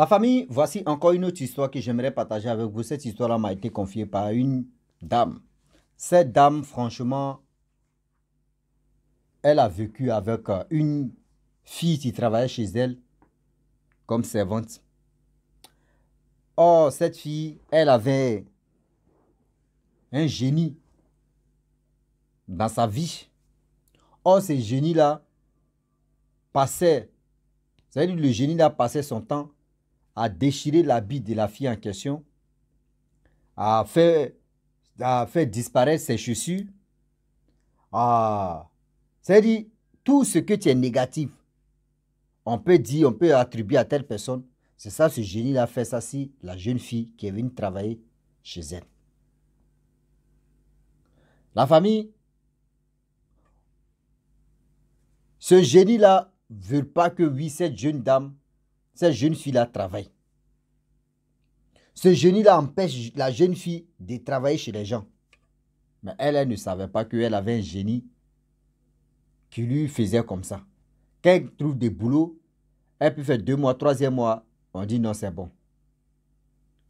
La famille, voici encore une autre histoire que j'aimerais partager avec vous. Cette histoire-là m'a été confiée par une dame. Cette dame, franchement, elle a vécu avec euh, une fille qui travaillait chez elle comme servante. Or, cette fille, elle avait un génie dans sa vie. Or, ce génie-là passait, c'est-à-dire le génie-là passait son temps à déchirer l'habit de la fille en question, à faire, disparaître ses chaussures. C'est-à-dire, tout ce que tu es négatif, on peut dire, on peut attribuer à telle personne. C'est ça, ce génie-là fait ça si la jeune fille qui est venue travailler chez elle. La famille, ce génie-là ne veut pas que, oui, cette jeune dame cette jeune fille-là travaille. Ce génie-là empêche la jeune fille de travailler chez les gens. Mais elle, elle ne savait pas qu'elle avait un génie qui lui faisait comme ça. Quand trouve des boulots, elle peut faire deux mois, troisième mois, on dit non, c'est bon.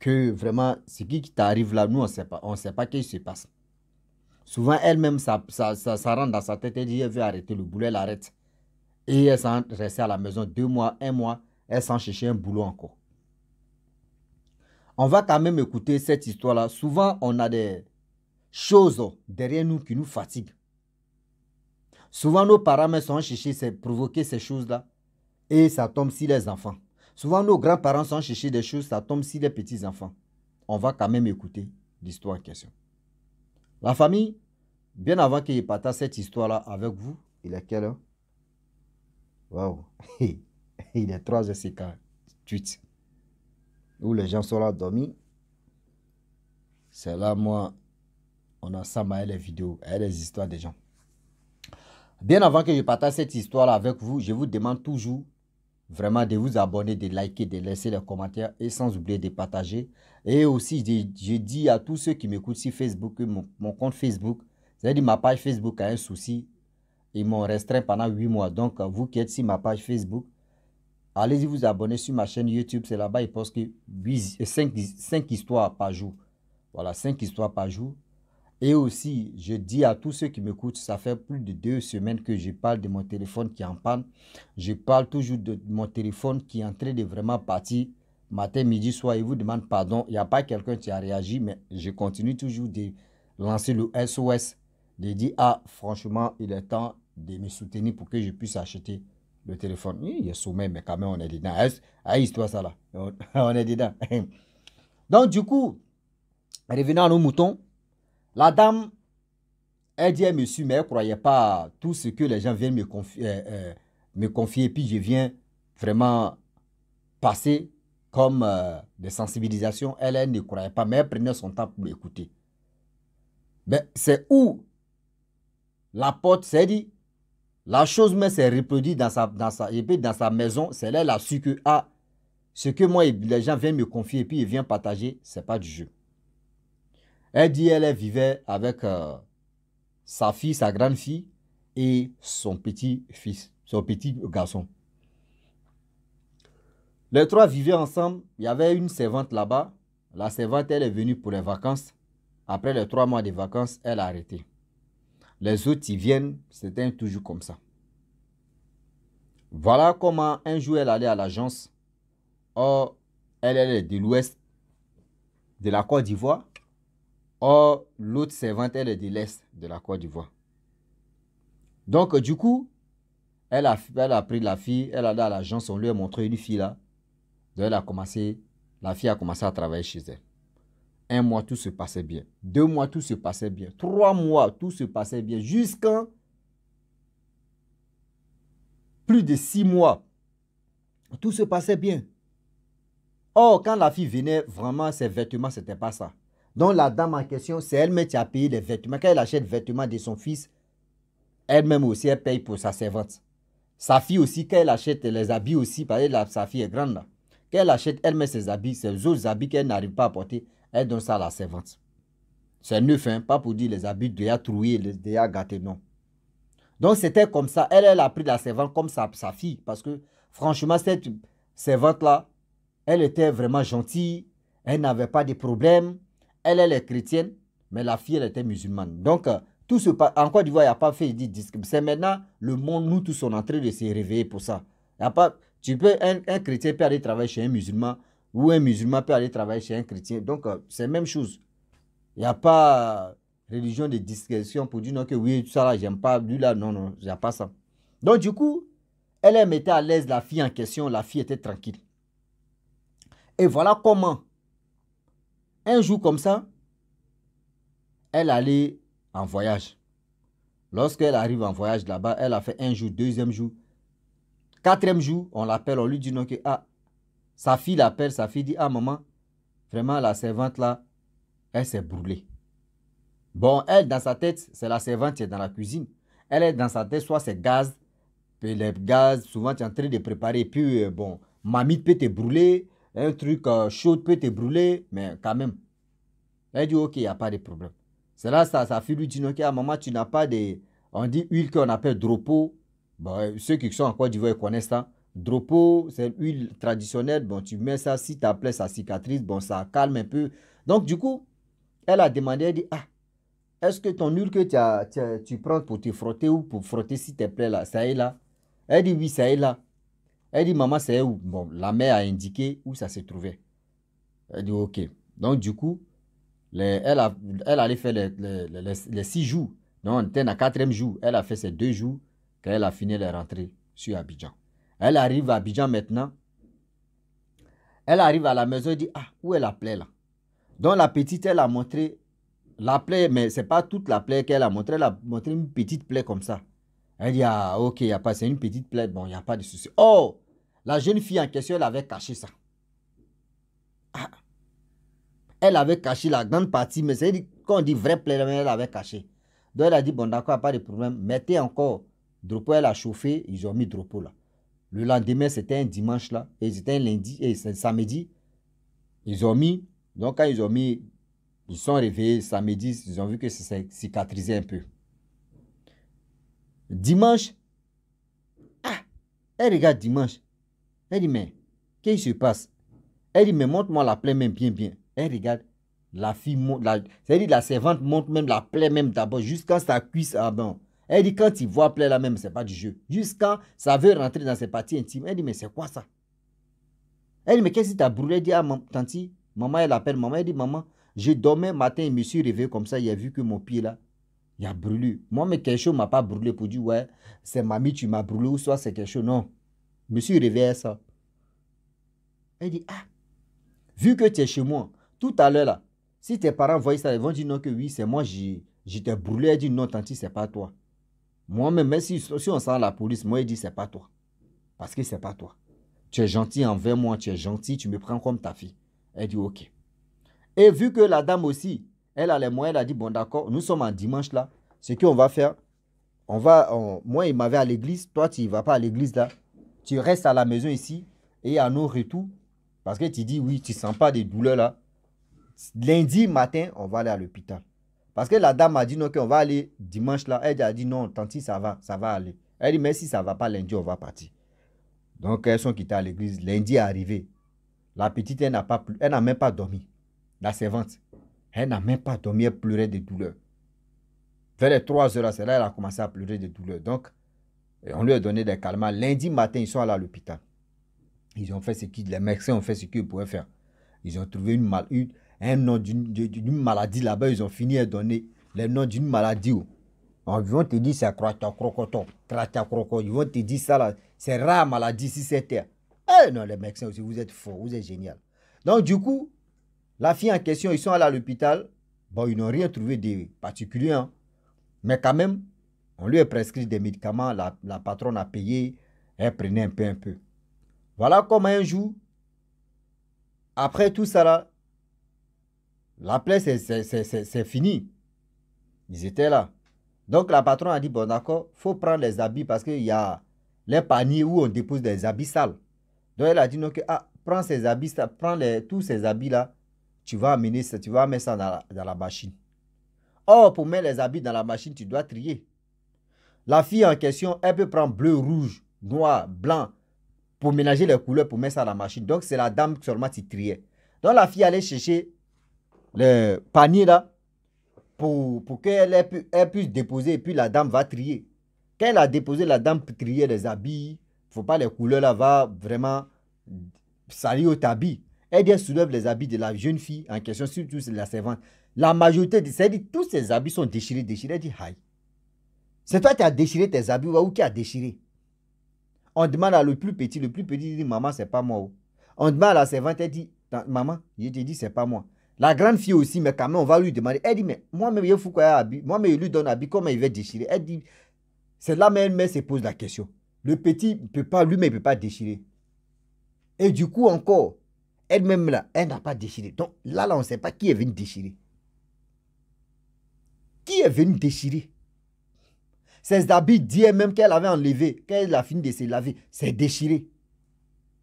Que vraiment, c'est qui t'arrive là, nous, on ne sait pas. On sait pas ce qui se passe. Souvent, elle-même, ça, rentre dans sa tête. Elle dit, elle veut arrêter le boulot, elle arrête. Et elle s'en reste à la maison deux mois, un mois elle s'en cherchait un boulot encore. On va quand même écouter cette histoire-là. Souvent, on a des choses derrière nous qui nous fatiguent. Souvent, nos parents sont cherchés à provoquer ces choses-là et ça tombe sur les enfants. Souvent, nos grands-parents sont cherchés des choses, ça tombe sur les petits-enfants. On va quand même écouter l'histoire en question. La famille, bien avant qu'il partage cette histoire-là avec vous, il est quelle heure Waouh il est 3h58. Où les gens sont là dormis. C'est là, moi, on a les vidéos, et les histoires des gens. Bien avant que je partage cette histoire avec vous, je vous demande toujours vraiment de vous abonner, de liker, de laisser les commentaires et sans oublier de partager. Et aussi, je, dis à tous ceux qui m'écoutent sur Facebook mon, compte Facebook, c'est-à-dire ma page Facebook a un souci. Ils m'ont restreint pendant 8 mois. Donc, vous qui êtes sur ma page Facebook, Allez-y vous abonner sur ma chaîne YouTube. C'est là-bas, il poste 5, 5 histoires par jour. Voilà, 5 histoires par jour. Et aussi, je dis à tous ceux qui m'écoutent, ça fait plus de deux semaines que je parle de mon téléphone qui est en panne. Je parle toujours de mon téléphone qui est en train de vraiment partir matin, midi, soir. Il vous demande pardon. Il n'y a pas quelqu'un qui a réagi, mais je continue toujours de lancer le SOS, de dire, ah, franchement, il est temps de me soutenir pour que je puisse acheter le téléphone. Il est soumis, mais quand même, on est dedans. Aïe, toi, ça là. On est dedans. Donc, du coup, revenant à nos moutons. La dame, elle dit, monsieur, mais elle ne croyait pas tout ce que les gens viennent me confier, euh, euh, me confier puis je viens vraiment passer comme euh, des sensibilisations. Elle, elle ne croyait pas, mais elle prenait son temps pour l'écouter. Mais c'est où la porte s'est dit la chose même s'est reproduite dans sa, dans, sa, dans sa maison. C'est là, elle a su que ah, ce que moi, les gens viennent me confier et puis ils viennent partager, c'est pas du jeu. Elle dit elle, vivait avec euh, sa fille, sa grande fille et son petit-fils, son petit garçon. Les trois vivaient ensemble. Il y avait une servante là-bas. La servante, elle est venue pour les vacances. Après les trois mois de vacances, elle a arrêté. Les autres, ils viennent, c'est toujours comme ça. Voilà comment un jour elle allait à l'agence. Or, elle, elle est de l'ouest de la Côte d'Ivoire. Or, l'autre servante, elle est de l'est de la Côte d'Ivoire. Donc, du coup, elle a, elle a, pris la fille, elle allait à l'agence, on lui a montré une fille là. elle a commencé, la fille a commencé à travailler chez elle. Un mois, tout se passait bien. Deux mois, tout se passait bien. Trois mois, tout se passait bien. Jusqu'à plus de six mois, tout se passait bien. Or, quand la fille venait, vraiment, ses vêtements, ce n'était pas ça. Donc, la dame en question, c'est elle-même qui a payé les vêtements. Quand elle achète les vêtements de son fils, elle-même aussi, elle paye pour sa servante. Sa fille aussi, quand elle achète les habits aussi, parce que sa fille est grande, là. Quand elle achète elle-même ses habits, ses autres habits qu'elle n'arrive pas à porter, elle donne ça à la servante. C'est neuf, hein, pas pour dire les habits de trouille, les la non. Donc c'était comme ça. Elle, elle a pris la servante comme sa, sa fille. Parce que franchement, cette servante-là, elle était vraiment gentille. Elle n'avait pas de problème. Elle, elle est chrétienne. Mais la fille, elle était musulmane. Donc, euh, tout ce, en Côte d'Ivoire, il n'y a pas fait C'est maintenant le monde, nous tous, on est en train de se réveiller pour ça. Y a pas, tu peux, un, un chrétien peut aller travailler chez un musulman où un musulman peut aller travailler chez un chrétien. Donc, euh, c'est la même chose. Il n'y a pas euh, religion de discrétion pour dire non que oui, ça là, j'aime pas, lui là, non, non, a pas ça. Donc, du coup, elle mettait à l'aise la fille en question, la fille était tranquille. Et voilà comment, un jour comme ça, elle allait en voyage. Lorsqu'elle arrive en voyage là-bas, elle a fait un jour, deuxième jour, quatrième jour, on l'appelle, on lui dit non que ah, sa fille l'appelle, sa fille dit, ah maman, vraiment la servante là, elle s'est brûlée. Bon, elle, dans sa tête, c'est la servante qui est dans la cuisine. Elle est dans sa tête, soit c'est gaz, puis les gaz, souvent tu es en train de préparer, puis euh, bon, mamie peut te brûler, un truc euh, chaud peut te brûler, mais quand même. Elle dit, ok, il n'y a pas de problème. C'est là, sa, fille lui dit, ok, ah, maman, tu n'as pas de, on dit huile qu'on appelle dropo. Bon, euh, ceux qui sont en Côte d'Ivoire connaissent ça. Hein. Dropo, c'est l'huile traditionnelle. Bon, tu mets ça, si ta plaie, ça cicatrice bon, ça calme un peu. Donc, du coup, elle a demandé, elle dit, ah, est-ce que ton huile que tu, as, tu, prends pour te frotter ou pour frotter si te plaie là, ça est là Elle dit, oui, ça est là. Elle dit, maman, c'est où Bon, la mère a indiqué où ça se trouvait. Elle dit, ok. Donc, du coup, elle, elle allait faire les, six jours. Non, on était quatrième jour. Elle a fait ses deux jours quand elle a fini les rentrées sur Abidjan. Elle arrive à Abidjan maintenant. Elle arrive à la maison et dit, ah, où est la plaie là Donc la petite, elle a montré la plaie, mais ce n'est pas toute la plaie qu'elle a montrée, elle a montré une petite plaie comme ça. Elle dit, ah, ok, y a pas, c'est une petite plaie, bon, il n'y a pas de souci. Oh, la jeune fille en question, elle avait caché ça. Ah! Elle avait caché la grande partie, mais c'est quand on dit vraie plaie, elle avait caché. Donc elle a dit, bon, d'accord, pas de problème, mettez encore. Dropo, elle a chauffé, ils ont mis Dropo là. Le lendemain, c'était un dimanche là, et c'était un lundi, et c'est samedi. Ils ont mis, donc quand ils ont mis, ils sont réveillés samedi, ils ont vu que ça cicatrisé un peu. Dimanche, ah, elle regarde dimanche. Elle dit, mais, qu'est-ce qui se passe? Elle dit, mais montre-moi la plaie même bien, bien. Elle regarde, la fille, la, c'est-à-dire la servante monte même la plaie même d'abord, jusqu'à sa cuisse, ah bon, elle dit, quand il voit plaire la même, n'est pas du jeu. Jusqu'à ça veut rentrer dans ses parties intimes. Elle dit, mais c'est quoi ça Elle dit, mais qu'est-ce que tu as brûlé Elle dit, ah, tanti, maman, elle appelle maman. Elle dit, maman, je dormais matin, je me suis réveillé comme ça, il a vu que mon pied là, il a brûlé. Moi, mais quelque chose m'a pas brûlé pour dire, ouais, c'est mamie, tu m'as brûlé ou soit c'est quelque chose. Non. Je me suis réveillé ça. Elle dit, ah, vu que tu es chez moi, tout à l'heure là, si tes parents voient ça, ils vont dire non que oui, c'est moi, j'étais brûlé. Elle dit non, tanti, c'est pas toi. Moi-même, même si, si on sent la police, moi, il dit, c'est pas toi. Parce que c'est pas toi. Tu es gentil envers moi, tu es gentil, tu me prends comme ta fille. Elle dit, OK. Et vu que la dame aussi, elle a les moyens, elle a dit, bon, d'accord, nous sommes en dimanche là. Ce qu'on va faire, on va, moi, il m'avait à l'église, toi, tu ne vas pas à l'église là. Tu restes à la maison ici et à nos retours. Parce que tu dis, oui, tu ne sens pas des douleurs là. Lundi matin, on va aller à l'hôpital. Parce que la dame a dit non, on va aller dimanche là. Elle a dit non, tant pis, ça va, ça va aller. Elle dit, mais si ça ne va pas lundi, on va partir. Donc, elles sont quittées à l'église. Lundi est arrivé. La petite, elle n'a même pas dormi. La servante, elle n'a même pas dormi, elle pleurait de douleur. Vers les 3 heures, là elle a commencé à pleurer de douleur. Donc, on lui a donné des calmants. Lundi matin, ils sont allés à l'hôpital. Ils ont fait ce qu'ils, les médecins ont fait ce qu'ils pouvaient faire. Ils ont trouvé une, malhute un nom d'une maladie là-bas, ils ont fini à donner le nom d'une maladie. Ils vont te dire c'est un crocoton, crata croco. Ils vont te dire ça là, c'est rare maladie si c'était. Eh non, les médecins aussi, vous êtes faux, vous êtes génial. Donc du coup, la fille en question, ils sont allés à l'hôpital. Bon, ils n'ont rien trouvé de particulier. Hein. Mais quand même, on lui a prescrit des médicaments, la, la patronne a payé, elle prenait un peu, un peu. Voilà comment un jour, après tout ça là, la plaie, c'est fini. Ils étaient là. Donc la patronne a dit, bon d'accord, faut prendre les habits parce qu'il y a les paniers où on dépose des habits sales. Donc elle a dit, non, que, ah, prends ces habits, prends les, tous ces habits-là, tu vas amener ça, tu vas mettre ça dans la, machine. Or, pour mettre les habits dans la machine, tu dois trier. La fille en question, elle peut prendre bleu, rouge, noir, blanc, pour ménager les couleurs, pour mettre ça dans la machine. Donc, c'est la dame seulement qui triait. Donc, la fille allait chercher le panier là pour, pour qu'elle puisse déposer et puis la dame va trier. Quand elle a déposé, la dame peut trier les habits. faut pas les couleurs là, va vraiment salir au tabi Elle vient soulève les habits de la jeune fille en question, surtout la servante. La majorité, Elle dit tous ces habits sont déchirés, déchirés. Elle dit, aïe. C'est toi qui as déchiré tes habits ou qui a déchiré. On demande à le plus petit, le plus petit dit, maman, c'est pas moi. On demande à la servante, elle dit, maman, je te dis, c'est pas moi. La grande fille aussi, mais quand même, on va lui demander. Elle dit, mais moi-même, il faut quoi Moi-même, je lui donne habit, comment il va déchirer Elle dit, c'est là même, mais elle se pose la question. Le petit peut pas, lui-même, il ne peut pas déchirer. Et du coup, encore, elle-même là, elle n'a pas déchiré. Donc là, là, on ne sait pas qui est venu déchirer. Qui est venu déchirer Ces habits elle même qu'elle avait enlevé, qu'elle a fini de se laver, c'est déchiré.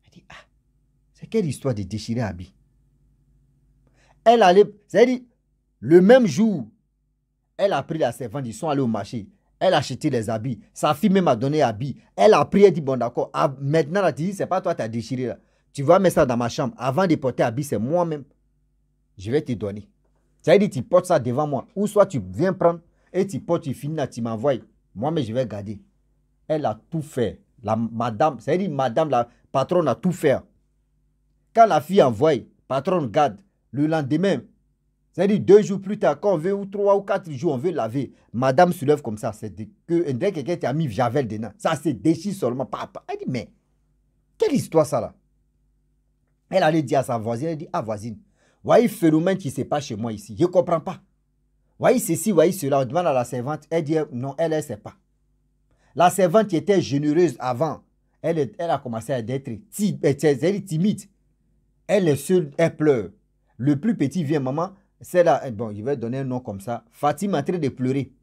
Elle dit, ah, c'est quelle histoire de déchirer habit elle allait, c'est-à-dire, le même jour, elle a pris la servante, ils sont allés au marché. Elle a acheté les habits. Sa fille même a donné habits. Elle a pris, elle dit, bon d'accord, ah, maintenant, là, tu dis, c'est pas toi, tu as déchiré là. Tu vas mettre ça dans ma chambre. Avant de porter habits, c'est moi-même. Je vais te donner. C'est-à-dire, tu portes ça devant moi. Ou soit tu viens prendre et tu portes, tu finis là, tu m'envoies. Moi-même, je vais garder. Elle a tout fait. La madame, c'est-à-dire, madame, la patronne a tout fait. Quand la fille envoie, patronne garde le lendemain, c'est-à-dire deux jours plus tard, quand on veut, ou trois ou quatre jours, on veut laver, madame se lève comme ça. C'est que dire que quelqu'un a mis Javel dedans, ça se déchire seulement. Papa. Elle dit, mais quelle histoire ça là Elle allait dire à sa voisine, elle dit, ah voisine, voyez le phénomène qui se passe chez moi ici, je ne comprends pas. Voyez ceci, voyez cela, on demande à la servante, elle dit, non, elle ne sait pas. La servante qui était généreuse avant, elle, elle a commencé à être euh, timide. Elle est seule, elle pleure. Le plus petit vient, maman, c'est là eh, bon, je vais donner un nom comme ça. Fatima en train de pleurer.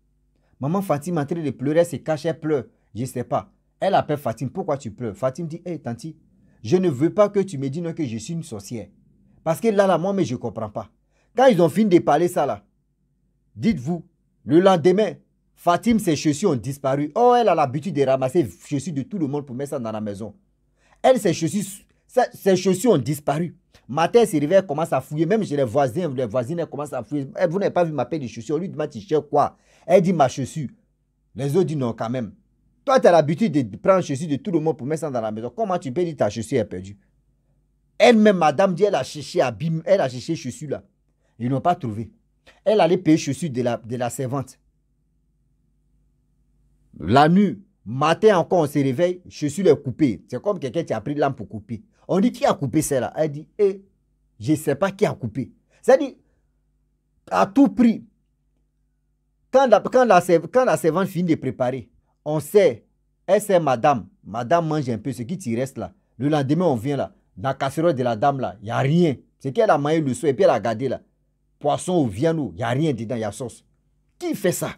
Maman Fatima en train de pleurer, elle se cache, elle pleure. Je ne sais pas. Elle appelle Fatima, pourquoi tu pleures Fatima dit, hé, tanti, je ne veux pas que tu me dises que je suis une sorcière. Parce que là, là, moi, mais je ne comprends pas. Quand ils ont fini de parler ça, là, dites-vous, le lendemain, Fatima, ses chaussures ont disparu. Oh, elle a l'habitude de ramasser chaussures de tout le monde pour mettre ça dans la maison. Elle, ses chaussures, ses chaussures ont disparu. Matin, se réveille, commence à fouiller. Même chez les voisins, les voisines, commencent à fouiller. Eh, vous n'avez pas vu ma paire de chaussures. On lui demande, tu cherches quoi Elle dit, ma chaussure. Les autres disent, non, quand même. Toi, tu as l'habitude de prendre chaussure de tout le monde pour mettre ça dans la maison. Comment tu peux dire ta chaussure est perdue Elle-même, madame, dit, elle a cherché elle a cherché chaussures là. Ils n'ont pas trouvé. Elle allait payer chaussures de la, de la servante. La nuit, matin encore, on se réveille, chaussure est coupée. C'est comme quelqu'un qui a pris l'âme pour couper. On dit qui a coupé celle-là Elle dit, eh, je ne sais pas qui a coupé. C'est-à-dire, à tout prix, quand la, servante finit de préparer, on sait, elle sait madame, madame mange un peu ce qui t'y reste là. Le lendemain, on vient là, dans la casserole de la dame là, il n'y a rien. C'est qu'elle a mangé le soir et puis elle a gardé là. Poisson ou viande, il n'y a rien dedans, il y a sauce. Qui fait ça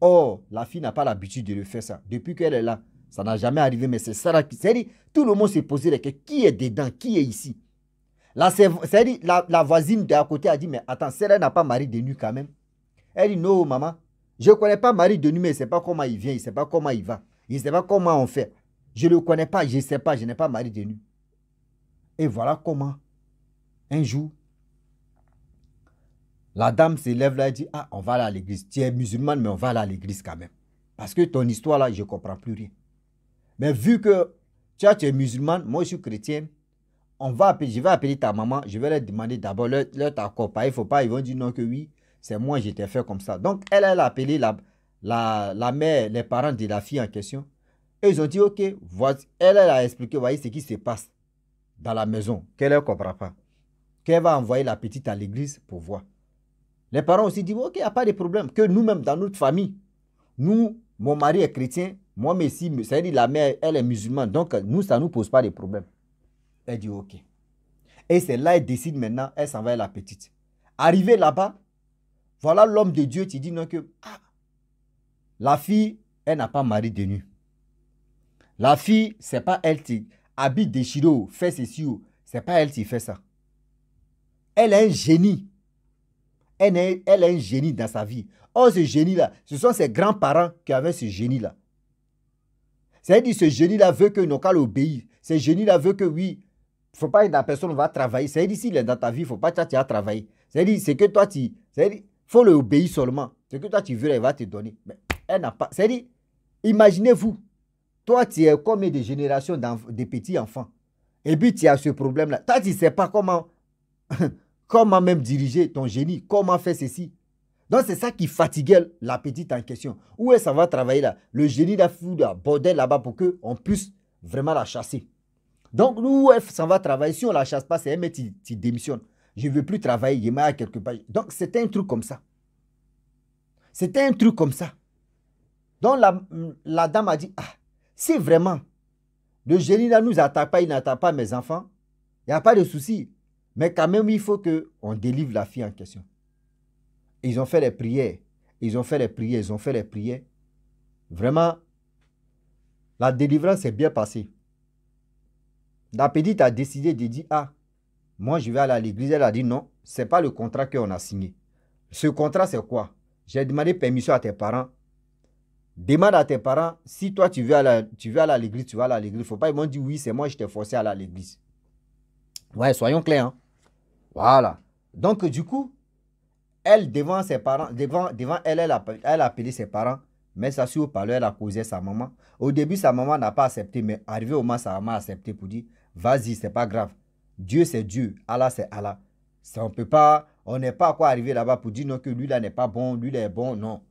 Oh, la fille n'a pas l'habitude de le faire ça. Depuis qu'elle est là, ça n'a jamais arrivé, mais c'est Sarah qui. C'est tout le monde s'est posé la Qui est dedans Qui est ici Là, c'est la, la voisine d'à côté a dit Mais attends, Sarah n'a pas mari de nuit quand même. Elle dit Non, maman, je ne connais pas mari de nuit, mais je ne sais pas comment il vient, je ne sais pas comment il va, il ne sais pas comment on fait. Je ne le connais pas, je ne sais pas, je n'ai pas mari de nuit. Et voilà comment, un jour, la dame se lève là et dit Ah, on va aller à l'église. Tu es musulmane, mais on va aller à l'église quand même. Parce que ton histoire là, je ne comprends plus rien. Mais vu que tu es musulmane, moi je suis chrétien, on va je vais appeler ta maman, je vais leur demander d'abord leur, leur accord. il faut pas, ils vont dire non que oui, c'est moi, j'étais fait comme ça. Donc, elle, elle a appelé la, mère, les parents de la fille en question. Et ils ont dit, OK, elle, elle a expliqué, voyez ce qui se passe dans la maison, qu'elle ne comprend pas. Qu'elle va envoyer la petite à l'église pour voir. Les parents aussi dit, OK, il n'y a pas de problème, que nous-mêmes, dans notre famille, nous, mon mari est chrétien, moi, mais c'est-à-dire la mère, elle est musulmane, donc nous, ça ne nous pose pas de problème. Elle dit OK. Et c'est là, elle décide maintenant, elle s'en va à la petite. Arrivée là-bas, voilà l'homme de Dieu, qui dit non que ah, la fille, elle n'a pas mari de nu. La fille, c'est pas elle qui habite des chiro, fait ceci, c'est pas elle qui fait ça. Elle est un génie elle, est, a un génie dans sa vie. Or, oh, ce génie-là, ce sont ses grands-parents qui avaient ce génie-là. C'est-à-dire, ce génie-là veut que Nokal obéisse. Ce génie-là veut que, oui, faut pas que la personne va travailler. C'est-à-dire, s'il est dans ta vie, il ne faut pas que tu aies travailler. C'est-à-dire, c'est que toi, tu. cest faut le obéir seulement. Ce que toi, tu veux, elle va te donner. Mais elle n'a pas. C'est-à-dire, imaginez-vous, toi, tu es combien des générations de petits enfants Et puis, tu as ce problème-là. Toi, tu ne sais pas comment. Comment même diriger ton génie Comment faire ceci Donc c'est ça qui fatiguait la petite en question. Où est-ce ça va travailler là Le génie a foutu la bordel là-bas pour qu'on puisse vraiment la chasser. Donc où est-ce qu'on va travailler Si on la chasse pas, c'est mais tu, démissionnes. Je ne veux plus travailler, il m'a quelque part. Donc c'était un truc comme ça. C'était un truc comme ça. Donc la, dame a dit, ah, si vraiment le génie là nous attaque pas, il n'attaque pas mes enfants, il n'y a pas de souci. Mais quand même, il faut qu'on délivre la fille en question. Ils ont fait les prières. Ils ont fait les prières. Ils ont fait les prières. Vraiment, la délivrance est bien passée. La petite a décidé de dire Ah, moi je vais aller à l'église. Elle a dit Non, ce n'est pas le contrat qu'on a signé. Ce contrat, c'est quoi J'ai demandé permission à tes parents. Demande à tes parents si toi tu veux aller, tu veux à l'église, tu vas aller à l'église. Il ne Faut pas, ils m'ont dit Oui, c'est moi, je t'ai forcé à aller à l'église. Ouais, soyons clairs. Hein. Voilà. Donc, du coup, elle, devant ses parents, devant, devant elle, elle a, appelé ses parents, mais ça sur parleur, elle a causé sa maman. Au début, sa maman n'a pas accepté, mais arrivé au moment, sa maman a accepté pour dire Vas-y, c'est pas grave. Dieu, c'est Dieu. Allah, c'est Allah. on peut pas, on n'est pas à quoi arriver là-bas pour dire non, que lui là n'est pas bon, lui là est bon, non.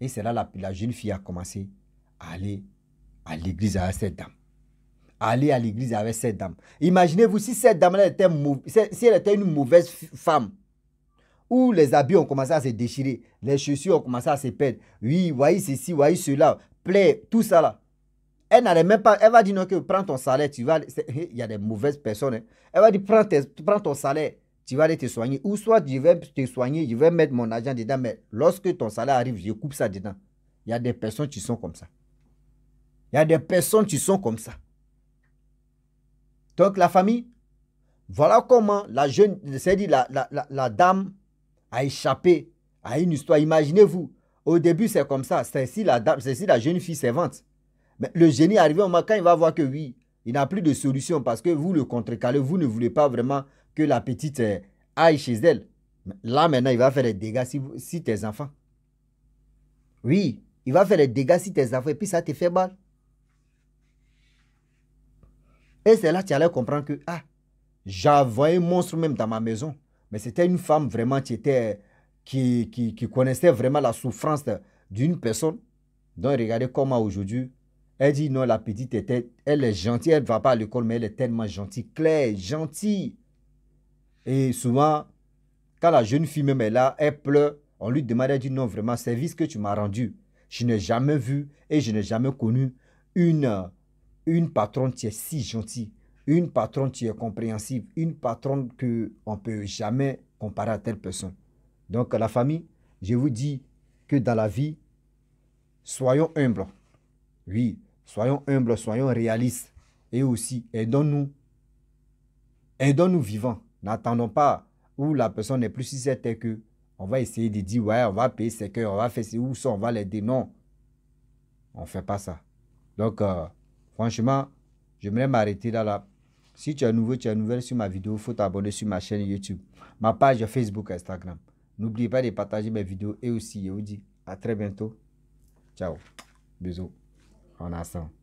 Et c'est là la, la jeune fille a commencé à aller à l'église à cette dame aller à l'église avec cette dame. Imaginez-vous si cette dame-là était, si elle était une mauvaise femme, où les habits ont commencé à se déchirer, les chaussures ont commencé à se perdre. Oui, voyez ceci, voyez cela, plaît, tout ça là. Elle n'allait même pas, elle va dire non que prends ton salaire, tu vas, il y a des mauvaises personnes. Hein. Elle va dire prends, prends ton salaire, tu vas aller te soigner. Ou soit je vais te soigner, je vais mettre mon argent dedans, mais lorsque ton salaire arrive, je coupe ça dedans. Il y a des personnes qui sont comme ça. Il y a des personnes qui sont comme ça. Donc la famille, voilà comment la jeune, cest à la, dame a échappé à une histoire. Imaginez-vous, au début c'est comme ça, c'est si la dame, la jeune fille servante. Mais le génie arrive au moment quand il va voir que oui, il n'a plus de solution parce que vous le contrecalez, vous ne voulez pas vraiment que la petite euh, aille chez elle. Là maintenant, il va faire des dégâts si, si tes enfants. Oui, il va faire des dégâts si tes enfants, et puis ça te fait mal. Et c'est là que tu allais comprendre que, ah, j'avais un monstre même dans ma maison. Mais c'était une femme vraiment qui, était, qui, qui, connaissait vraiment la souffrance d'une personne. Donc, regardez comment aujourd'hui, elle dit non, la petite était, elle est gentille, elle ne va pas à l'école, mais elle est tellement gentille, claire, gentille. Et souvent, quand la jeune fille même est là, elle pleure, on lui demande, elle dit non, vraiment, service que tu m'as rendu. Je n'ai jamais vu et je n'ai jamais connu une une patronne qui est si gentille, une patronne qui est compréhensive, une patronne que on peut jamais comparer à telle personne. Donc la famille, je vous dis que dans la vie, soyons humbles. Oui, soyons humbles, soyons réalistes. Et aussi, aidons-nous. Aidons-nous vivants. N'attendons pas où la personne n'est plus si certaine que on va essayer de dire, ouais, on va payer ses cœurs, on va faire ce où ça, on va l'aider. Non, on ne fait pas ça. Donc, euh, Franchement, j'aimerais m'arrêter là, là. Si tu es nouveau, tu es nouvelle sur ma vidéo, il faut t'abonner sur ma chaîne YouTube, ma page Facebook, Instagram. N'oublie pas de partager mes vidéos et aussi, je vous dis à très bientôt. Ciao. Bisous. En ensemble.